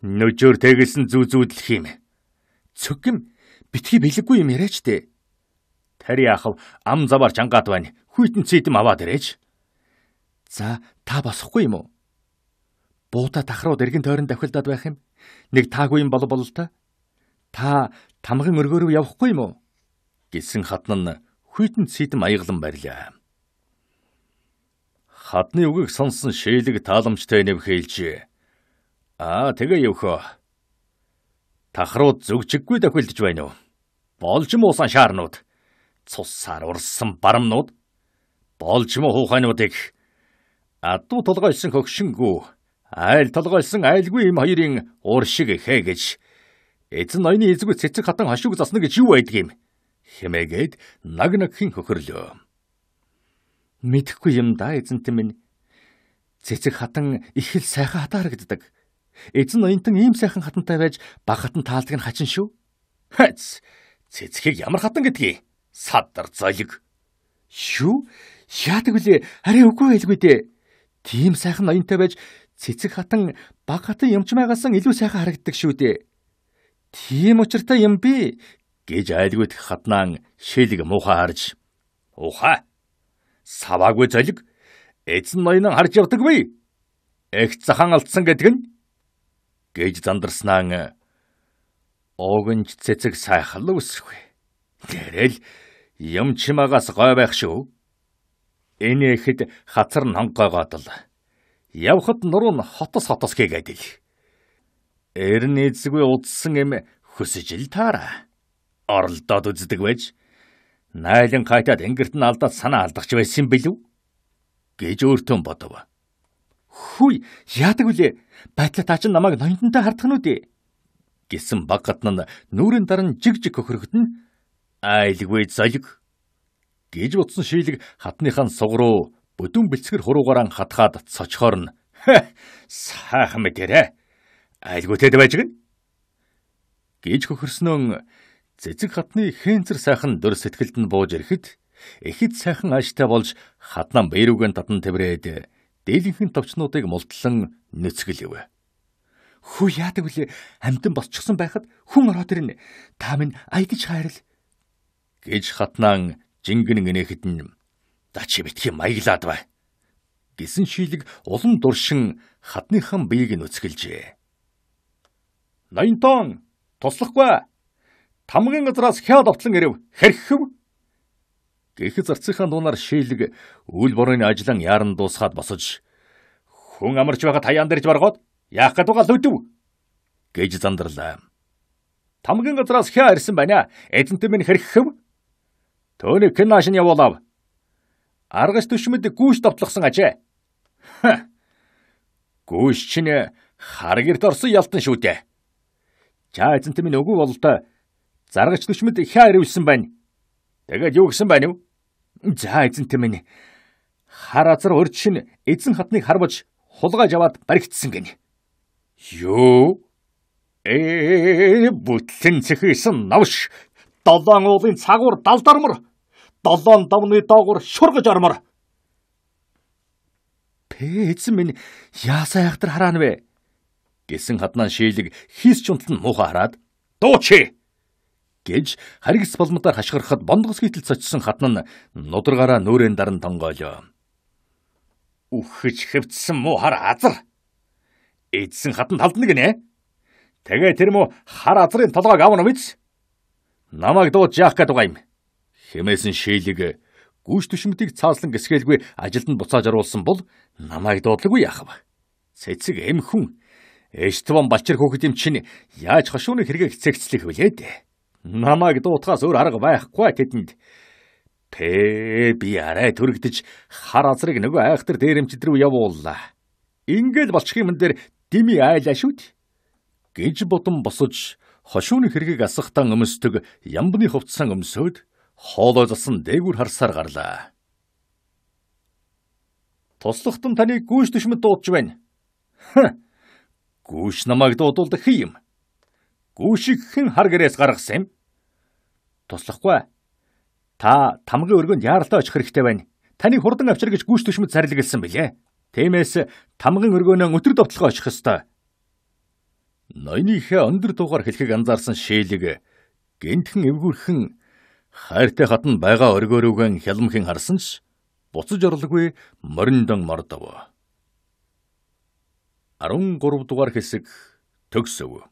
нөжөр тэгэлсэн зүү зүүдл хийм. Цөгэм битгий бэлэггүй юм яриач дээ Хари яахав ам завар чангаат байна. Хүйтэн цээдэм аваад ирээч. За та босхгүй юм уу? Буута тахрууд эргэн тойрон давхилдаад байх юм. Нэг таагүй юм бол бол та. Та тамгын өргөөрөө явахгүй юм уу? гэсэн хатан нь хүйтэн цээдэм аяглан барьлаа. Хадны үгийг сонсон шийлэг тааламжтай нэвхээлж. Аа тэгээ явхоо. Тахрууд зүгжиггүй тохиолдож байна уу? Болж муусан шаарнууд цусаар урсан барамнууд болж юм хуухайнуудыг адуу толгойсон хөгшингүү айл толгойсон айлгүй им хоёрын ууршиг эхэ гэж эзэн ноёны эзгүй цэцэг хатан хашиг засна гэж юу байдгийм хэмээгээд наг нагхийн хөхөрлөө мэдхгүй юм да эзэнтэн минь цэцэг хатан их л сайхан хатаарагддаг эзэн ноёнтон ийм сайхан хатантай байж баг хатан таалдаг нь хачин шүү хац цэцгийг ямар хатан гэдгийг садар золиг. Шүү яадаг үлээ арай үгүй байлгүй дээ. Тийм сайхан ноёнтой байж цэцэг хатан баг хатан ямчмаагасан илүү сайхан харагддаг шүү дээ. Тийм учиртай юм би гэж айлгүйдэх хатнаан шилэг муухай харж. Ухаа. Саваагүй золиг эзэн ноён харж явдаг бай. Эгц захан алдсан гэдэг нь гэж зандарснаа огонж цэцэг сайхал үсэхгүй. Тэрэл Юм чимагаас гой байх шүү. Энийхэд хацар нонгойгоод л явхад нуруу нь хотос хотос хийгээд их. Эрн эзгүй удсан юм хөсөж ил таара. Оролдоод үздэг байж найлан хайтад ингэрт нь алдаад санаа алдагч байсан билүү гэж өөртөө бодов. Хүй яадаг үлээ байтла та чинь намайг ноёнтонтой хардах нь үү гэсэн баг гадна нүүрийн дараа жиг жиг хөхрөгдөн Айлгүй золиг гэж утсан шийлэг хатныхан сугруу бүдүүн бэлцгэр хуруугаараа хатхаад цочхоор нь сайхан мэдэрэ айлгүйтэй байж гэн гэж хөхөрснөн цэцэг хатны хэнцэр сайхан дөр сэтгэлд нь бууж ирэхэд ихэд сайхан ааштай болж хатнан бэрүүгэн татан тэврээд дээлийнхэн товчнуудыг мултлан нүцгэлэв. Хүү яадаг вүлээ амтан болчихсон байхад хүн ороод ирнэ. Та минь аягч хайрл гэж хатнаан жингэн гинэхэд нь дачи битгий маяглаад бай гэсэн шилэг улам дуршин хатныхан биеийг нүцгэлжээ. Ноёнтон туслахгүй тамгын газраас хяа довтлон ирэв хэрхэв гэх зарцынхаа дуунаар шийлэг үл борын ажлан яран дуусгаад босож хүн амарч байгаа таяан дэрж баргоод яах гээд байгаа лүдэв гэж зандарлаа. Тамгын газраас хяа ирсэн байна. Эзэнтэн минь хэрхэв Төвний хэн нааш нь явуулав? Аргас төшмөд гүүш товтлогсон ажээ. Гүүш чинь харгэрт орсон ялтан шүү дээ. Чаа эзэнтэн минь өгөө бол та заргач төшмөд хэ хариулсан байна. Тэгээд юу гэсэн байна вэ? За эзэнтэн минь хар азар урд шин эзэн хатныг харваж хулгаж аваад баригдсан гэнэ. Юу? Ээ бүтлэн цэхэсэн навш долоон уулын цагуур далдармор долоон давны доогуур шургаж ормор. Тэ эзэн минь яасаа яхтар хараана вэ? гэсэн хаднаан шийлэг хийс чунтал нь муухай хараад дуучи гэж харигс болмотоор хашгирахад бондгос гитэл цочсон хатнан нудрагаараа нүрэн даран тонгоолё. Үхэж хөвцсөн муу хар азар. Эдсэн хатан талдна гинэ. Тэгээ тэр муу хар азрын толгойг аавна биз? Намайг дууж яах гэдэг юм. Хэмээсэн шийлэг гүйж төшмтийг цааслан гисгэлгүй ажилд нь буцааж оруулсан бол намайг дуудлаггүй яах вэ? Цэцэг эм хүн Эштван Балчир хүүхэд юм чинь яаж хошууны хэрэгэ хэцэгцлэх вүлээ дээ. Намайг дуутахаас өөр арга байхгүй тэдэнд. Тэ би арай төрөгдөж хар азрыг нөгөө айхтар дээрэмчд рүү явууллаа. Ингээл болчихын мэн дээр дими айлаа шүүд. Гинж бутан босож хошууны хэрэгэг асахтан өмсдөг ямбны хувцсан өмсөөд хоолойзолсон дээгүр харсаар гарлаа. Туслахтам таны гүүш төшмөд дуудж байна. Гүүш намайг дуудуулдаг хий юм. Гүүшийг хэн хар гэрээс гаргасан юм? Туслахгүй. Та тамгын өргөнд яаралтай очих хэрэгтэй байна. Таны хурдан авчир гэж гүүш төшмөд зарилгэлсэн билээ. Тиймээс тамгын өргөөнөө өтөр довтлогоо очих ёстой. Ноёныхээ өндөр дуугаар хэлхийг анзаарсан шээлэг гинтхэн эвгүрхэн Хайртай хатан байгаа өргөөрөөгөн хялмхэн харсан ч буцаж орлоггүй мориндон мордов. 13 дугаар хэсэг төгсөв.